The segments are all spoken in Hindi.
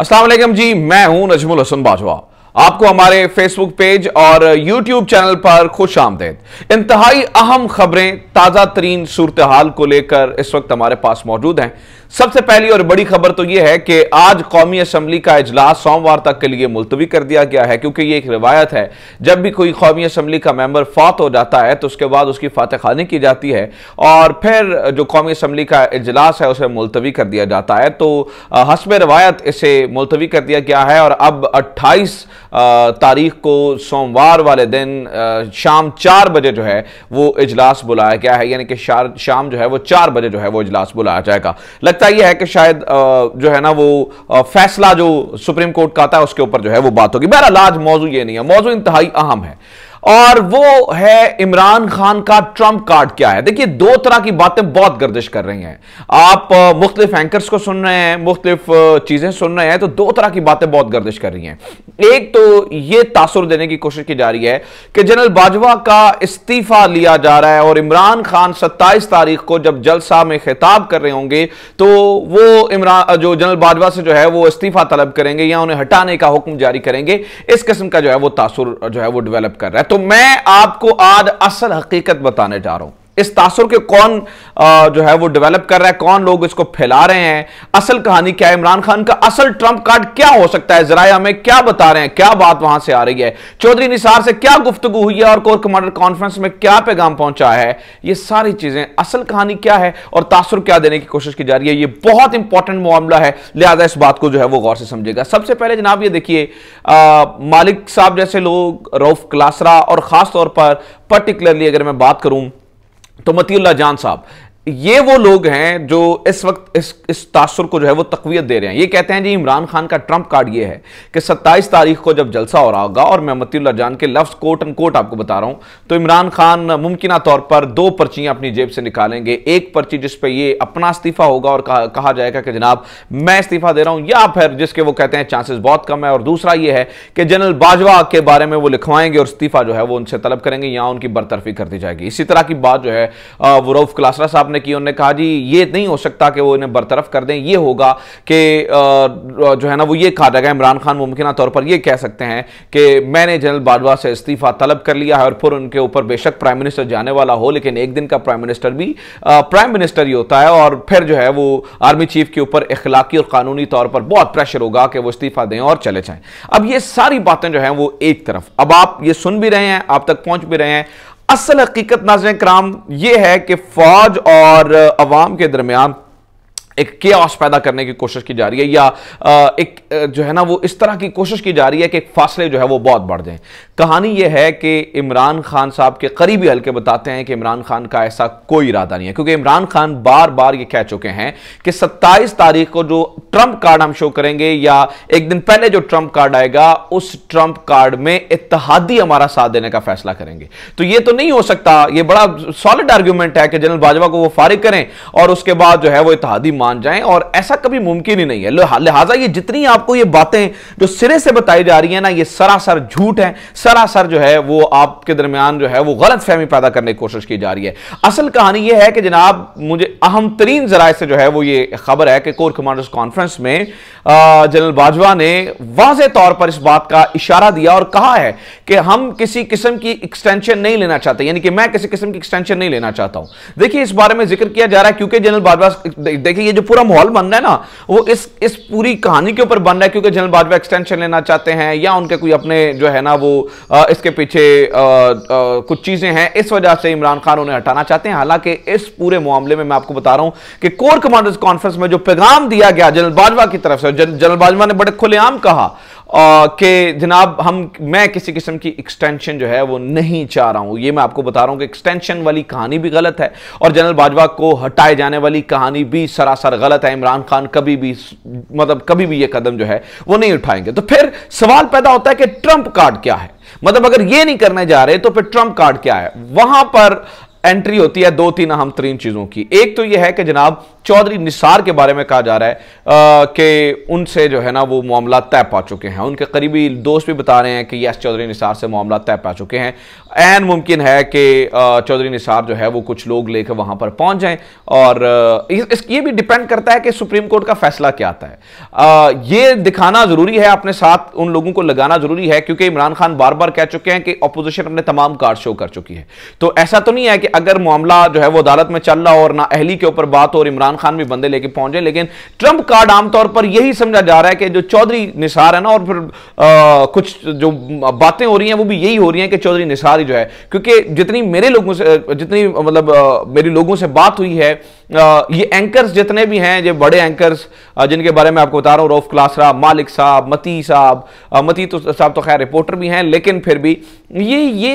असलम जी मैं हूं नजमुल हसन बाजवा आपको हमारे फेसबुक पेज और यूट्यूब चैनल पर खुश आमदेद इंतहाई अहम खबरें ताज़ा तरीन सूरत हाल को लेकर इस वक्त हमारे पास मौजूद हैं सबसे पहली और बड़ी खबर तो यह है कि आज कौमी असम्बली का अजलास सोमवार तक के लिए मुलतवी कर दिया गया है क्योंकि यह एक रिवायत है जब भी कोई कौमी असम्बली का मेंबर फात हो जाता है तो उसके बाद उसकी फातह खानी की जाती है और फिर जो कौमी असम्बली का अजलास है उसे मुलतवी कर दिया जाता है तो हसब रवायत इसे मुलतवी कर दिया गया है और अब अट्ठाईस तारीख को सोमवार वाले दिन शाम चार बजे जो है वो इजलास बुलाया गया है यानी कि शाम जो है वो चार बजे जो है वो इजलास बुलाया जाएगा लगता यह है कि शायद जो है ना वो फैसला जो सुप्रीम कोर्ट का आता है उसके ऊपर जो है वो बात होगी बहरा लाज मौजू ये नहीं है मौजू इंतहाई अहम है और वो है इमरान खान का ट्रंप कार्ड क्या है देखिए दो तरह की बातें बहुत गर्दिश कर रही हैं आप मुख्तलिफ एंकर्स को सुन रहे हैं मुख्तलिफ चीज़ें सुन रहे हैं तो दो तरह की बातें बहुत गर्दिश कर रही हैं एक तो ये तासुर देने की कोशिश की जा रही है कि जनरल बाजवा का इस्तीफा लिया जा रहा है और इमरान खान सत्ताईस तारीख को जब जलसा में खिताब कर रहे होंगे तो वो इमरान जो जनरल बाजवा से जो है वो इस्तीफा तलब करेंगे या उन्हें हटाने का हुक्म जारी करेंगे इस किस्म का जो है वो तासुर जो है वो डेवलप कर रहा है तो मैं आपको आज असल हकीकत बताने जा रहा हूं इस तासुर के कौन जो है वो डेवलप कर रहा है कौन लोग इसको फैला रहे हैं असल कहानी क्या है इमरान खान का असल ट्रंप कार्ड क्या हो सकता है जरा हमें क्या बता रहे हैं क्या बात वहां से आ रही है चौधरी निसार से क्या गुफ्तगु हुई है और कोर कमांडर कॉन्फ्रेंस में क्या पैगाम पहुंचा है ये सारी चीजें असल कहानी क्या है और तासुर क्या देने की कोशिश की जा रही है ये बहुत इंपॉर्टेंट मामला है लिहाजा इस बात को जो है वो गौर से समझेगा सबसे पहले जनाब ये देखिए मालिक साहब जैसे लोग रऊफ क्लासरा और खासतौर पर पर्टिकुलरली अगर मैं बात करूं तो मतील्ला जान साहब ये वो लोग हैं जो इस वक्त इस इस तासर को जो है वो तकवीत दे रहे हैं ये कहते हैं जी इमरान खान का ट्रंप कार्ड ये है कि 27 तारीख को जब जलसा हो रहा होगा और मैं मती जान के लफ्ज़ कोट एंड कोट आपको बता रहा हूँ तो इमरान खान मुमकिन तौर पर दो पर्चियाँ अपनी जेब से निकालेंगे एक पर्ची जिस पर ये अपना इस्तीफ़ा होगा और कहा, कहा जाएगा कि जनाब मैं इस्तीफ़ा दे रहा हूँ या फिर जिसके वो कहते हैं चांसेस बहुत कम है और दूसरा ये है कि जनरल बाजवा के बारे में वो लिखवाएंगे और इस्तीफ़ा जो है वो उनसे तलब करेंगे या उनकी बरतरफी कर दी जाएगी इसी तरह की बात जो है वो रऊफ़ कलासरा साहब साहब ने की उन्होंने कहा जी ये नहीं हो सकता कि वो इन्हें बरतरफ कर दें ये होगा कि जो है ना वो ये कहा जाएगा इमरान खान मुमकिन तौर पर यह कह सकते हैं कि मैंने जनरल बाजवा से इस्तीफा तलब कर लिया है और फिर उनके ऊपर बेशक प्राइम मिनिस्टर जाने वाला हो लेकिन एक दिन का प्राइम मिनिस्टर भी प्राइम मिनिस्टर ही होता है और फिर जो है वो आर्मी चीफ के ऊपर इखलाकी और कानूनी तौर पर बहुत प्रेशर होगा कि वो इस्तीफा दें और चले जाएं अब ये सारी बातें जो हैं वो एक तरफ अब आप ये सुन भी रहे हैं आप तक पहुंच भी रहे हैं असल हकीकत नाजर कराम यह है कि फौज और अवाम के दरमियान एक के ऑस पैदा करने की कोशिश की जा रही है या एक जो है ना वो इस तरह की कोशिश की जा रही है कि एक फासले जो है वो बहुत बढ़ जाएं कहानी ये है कि इमरान खान साहब के करीबी हल्के बताते हैं कि इमरान खान का ऐसा कोई इरादा नहीं है क्योंकि इमरान खान बार बार ये कह चुके हैं कि 27 तारीख को जो ट्रंप कार्ड हम शो करेंगे या एक दिन पहले जो ट्रंप कार्ड आएगा उस ट्रंप कार्ड में इतिहादी हमारा साथ देने का फैसला करेंगे तो ये तो नहीं हो सकता ये बड़ा सॉलिड आर्ग्यूमेंट है कि जनरल बाजवा को वो फारिग करें और उसके बाद जो है वो इतिहादी मान जाएं और ऐसा कभी मुमकिन ही नहीं है लिहाजा ये जितनी आपको ये बातें जो सिरे से बताई जा रही है ना ये सरासर झूठ है सरासर जो है वो आपके दरमियान जो है वो गलत फहमी पैदा करने की कोशिश की जा रही है असल कहानी ये है कि जनाब मुझे अहम तरीन जराए से जो है वो ये खबर है कि कोर कमांडर्स कॉन्फ्रेंस में जनरल बाजवा ने वाज तौर पर इस बात का इशारा दिया और कहा है कि हम किसी किस्म की एक्सटेंशन नहीं लेना चाहते यानी कि मैं किसी किस्म की एक्सटेंशन नहीं लेना चाहता हूं देखिए इस बारे में जिक्र किया जा रहा है क्योंकि जनरल बाजवा देखिए जो पूरा माहौल बन रहा है ना वो इस इस पूरी कहानी के ऊपर बन रहा है क्योंकि जनरल बाजवा एक्सटेंशन लेना चाहते हैं या उनके कोई अपने जो है ना वो आ, इसके पीछे आ, आ, कुछ चीज़ें हैं इस वजह से इमरान खान उन्हें हटाना चाहते हैं हालांकि इस पूरे मामले में मैं आपको बता रहा हूं कि कोर कमांडर्स कॉन्फ्रेंस में जो पैगाम दिया गया जनरल बाजवा की तरफ से जनरल बाजवा ने बड़े खुलेआम कहा कि जनाब हम मैं किसी किस्म की एक्सटेंशन जो है वो नहीं चाह रहा हूं ये मैं आपको बता रहा हूं कि एक्सटेंशन वाली कहानी भी गलत है और जनरल बाजवा को हटाए जाने वाली कहानी भी सरासर गलत है इमरान खान कभी भी मतलब कभी भी ये कदम जो है वो नहीं उठाएंगे तो फिर सवाल पैदा होता है कि ट्रंप कार्ड क्या है मतलब अगर ये नहीं करने जा रहे तो फिर ट्रंप कार्ड क्या है वहां पर एंट्री होती है दो तीन अहम तरीन चीजों की एक तो यह है कि जनाब चौधरी निसार के बारे में कहा जा रहा है कि उनसे जो है ना वो मामला तय पा चुके हैं उनके करीबी दोस्त भी बता रहे हैं कि यस चौधरी निसार से मामला तय पा चुके हैं एन मुमकिन है कि चौधरी निसार जो है वो कुछ लोग लेकर वहां पर पहुंच जाएं और इस ये भी डिपेंड करता है कि सुप्रीम कोर्ट का फैसला क्या आता है ये दिखाना जरूरी है अपने साथ उन लोगों को लगाना जरूरी है क्योंकि इमरान खान बार बार कह चुके हैं कि अपोजिशन अपने तमाम कार्ड शो कर चुकी है तो ऐसा तो नहीं है कि अगर मामला जो है वो अदालत में चल रहा हो और ना अहली के ऊपर बात हो और इमरान इमरान खान भी बंदे लेके पहुंचे लेकिन ट्रंप कार्ड आमतौर पर यही समझा जा रहा है कि जो चौधरी निसार है ना और फिर आ, कुछ जो बातें हो रही हैं वो भी यही हो रही हैं कि चौधरी निसार ही जो है क्योंकि जितनी मेरे लोगों से जितनी मतलब मेरे लोगों से बात हुई है ये एंकर्स जितने भी हैं ये बड़े एंकर्स जिनके बारे में आपको बता रहा हूँ रोफ क्लासरा मालिक साहब मती साहब मती तो साहब तो खैर रिपोर्टर भी हैं लेकिन फिर भी ये ये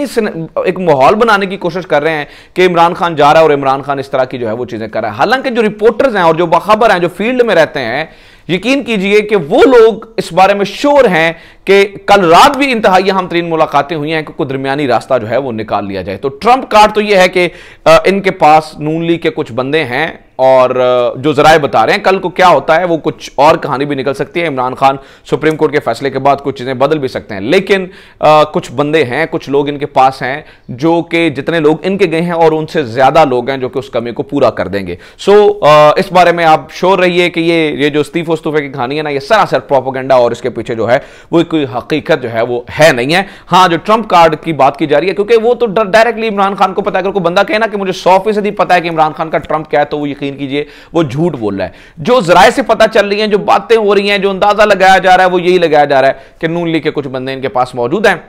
एक माहौल बनाने की कोशिश कर रहे हैं कि इमरान खान जा रहा है और इमरान खान इस तरह की जो है वो चीज़ें कर रहा है हालांकि जो रिपोर्टर्स हैं और जो बखबर हैं जो फील्ड में रहते हैं यकीन कीजिए कि वो लोग इस बारे में श्योर हैं कि कल रात भी इंतहाई हम तरीन मुलाकातें हुई हैं कि कोई दरमियानी रास्ता जो है वो निकाल लिया जाए तो ट्रंप कार्ड तो ये है कि इनके पास नून लीग के कुछ बंदे हैं और जो जराए बता रहे हैं कल को क्या होता है वो कुछ और कहानी भी निकल सकती है इमरान खान सुप्रीम कोर्ट के फैसले के बाद कुछ चीज़ें बदल भी सकते हैं लेकिन आ, कुछ बंदे हैं कुछ लोग इनके पास हैं जो कि जितने लोग इनके गए हैं और उनसे ज़्यादा लोग हैं जो कि उस कमी को पूरा कर देंगे सो आ, इस बारे में आप श्योर रहिए कि ये ये जो इस्तीफे की कहानी है ना ये सरासर प्रोपोगेंडा और इसके पीछे जो है वो कोई हकीकत जो है वो है नहीं है हाँ जो ट्रंप कार्ड की बात की जा रही है क्योंकि वो तो डायरेक्टली इमरान खान को पता है अगर कोई बंदा कहे ना कि मुझे सौ फीसदी पता है कि इमरान खान का ट्रंप क्या है तो वो यकीन यकीन कीजिए वो झूठ बोल रहा है जो जराए से पता चल रही है जो बातें हो रही हैं जो अंदाजा लगाया जा रहा है वो यही लगाया जा रहा है कि नून लीग के कुछ बंदे इनके पास मौजूद हैं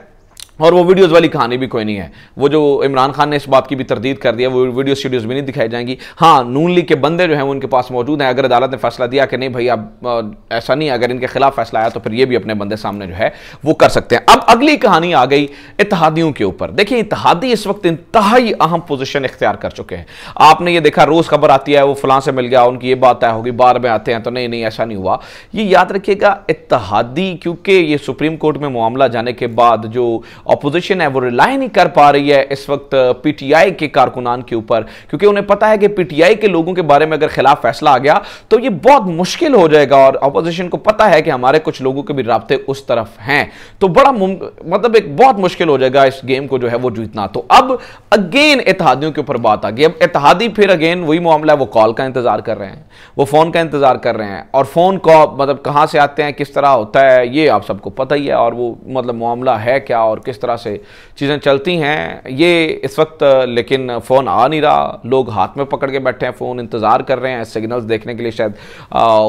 और वो वीडियोस वाली कहानी भी कोई नहीं है वो जो इमरान खान ने इस बात की भी तरदीद कर दिया वो वीडियो स्टूडियोज भी नहीं दिखाई जाएंगी हाँ नून लीग के बंदे जो हैं उनके पास मौजूद हैं अगर अदालत ने फैसला दिया कि नहीं भाई अब ऐसा नहीं अगर इनके खिलाफ फैसला आया तो फिर ये भी अपने बंदे सामने जो है वो कर सकते हैं अब अगली कहानी आ गई इतिहादियों के ऊपर देखिए इतिहादी इस वक्त इंतहाई अहम पोजिशन इख्तियार कर चुके हैं आपने ये देखा रोज़ खबर आती है वो फलां से मिल गया उनकी ये बात तय होगी बार में आते हैं तो नहीं नहीं ऐसा नहीं हुआ ये याद रखिएगा इतिहादी क्योंकि ये सुप्रीम कोर्ट में मामला जाने के बाद जो अपोजिशन है वो रिलाई नहीं कर पा रही है इस वक्त पीटीआई के कारकुनान के ऊपर क्योंकि उन्हें पता है कि पीटीआई के लोगों के बारे में अगर खिलाफ फैसला आ गया तो ये बहुत मुश्किल हो जाएगा और अपोजिशन को पता है कि हमारे कुछ लोगों के भी रबते उस तरफ हैं तो बड़ा मतलब एक बहुत मुश्किल हो जाएगा इस गेम को जो है वो जीतना तो अब अगेन इतिहादियों के ऊपर बात आ गई अब इतिहादी फिर अगेन वही मामला है वो कॉल का इंतजार कर रहे हैं वो फोन का इंतजार कर रहे हैं और फोन को मतलब कहां से आते हैं किस तरह होता है ये आप सबको पता ही है और वो मतलब मामला है क्या और किस तरह से चीज़ें चलती हैं ये इस वक्त लेकिन फ़ोन आ नहीं रहा लोग हाथ में पकड़ के बैठे हैं फ़ोन इंतज़ार कर रहे हैं सिग्नल्स देखने के लिए शायद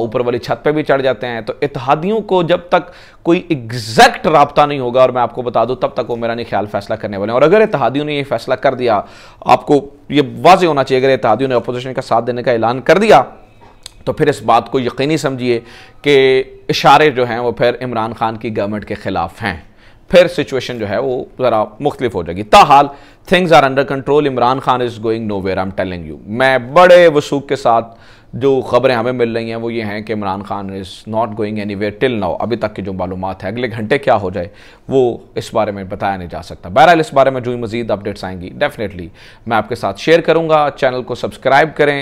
ऊपर वाली छत पर भी चढ़ जाते हैं तो इतिहादियों को जब तक कोई एग्जैक्ट रबता नहीं होगा और मैं आपको बता दूँ तब तक वो मेरा नहीं ख्याल फैसला करने वाले और अगर इतिहादियों ने ये फैसला कर दिया आपको ये वाजे होना चाहिए अगर इतिहादियों ने अपोजिशन का साथ देने का ऐलान कर दिया तो फिर इस बात को यकीनी समझिए कि इशारे जो हैं वो फिर इमरान खान की गवर्नमेंट के ख़िलाफ़ हैं फिर सिचुएशन जो है वो ज़रा मुख्तलिफ हो जाएगी ताहाल things are under control Imran Khan is going nowhere I am telling you मैं बड़े वसूख के साथ जो खबरें हमें मिल रही हैं वो ये हैं कि Imran Khan is not going anywhere till now अभी तक की जो मालूम है अगले घंटे क्या हो जाए वो इस बारे में बताया नहीं जा सकता बहरहाल इस बारे में जो ही मजीद अपडेट्स आएंगी डेफिनेटली मैं आपके साथ शेयर करूँगा चैनल को सब्सक्राइब करें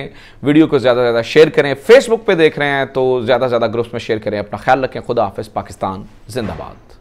वीडियो को ज़्यादा से ज़्यादा शेयर करें फेसबुक पर देख रहे हैं तो ज़्यादा से ज़्यादा ग्रुप्स में शेयर करें अपना ख्याल रखें खुदा हाफ़ पाकिस्तान जिंदाबाद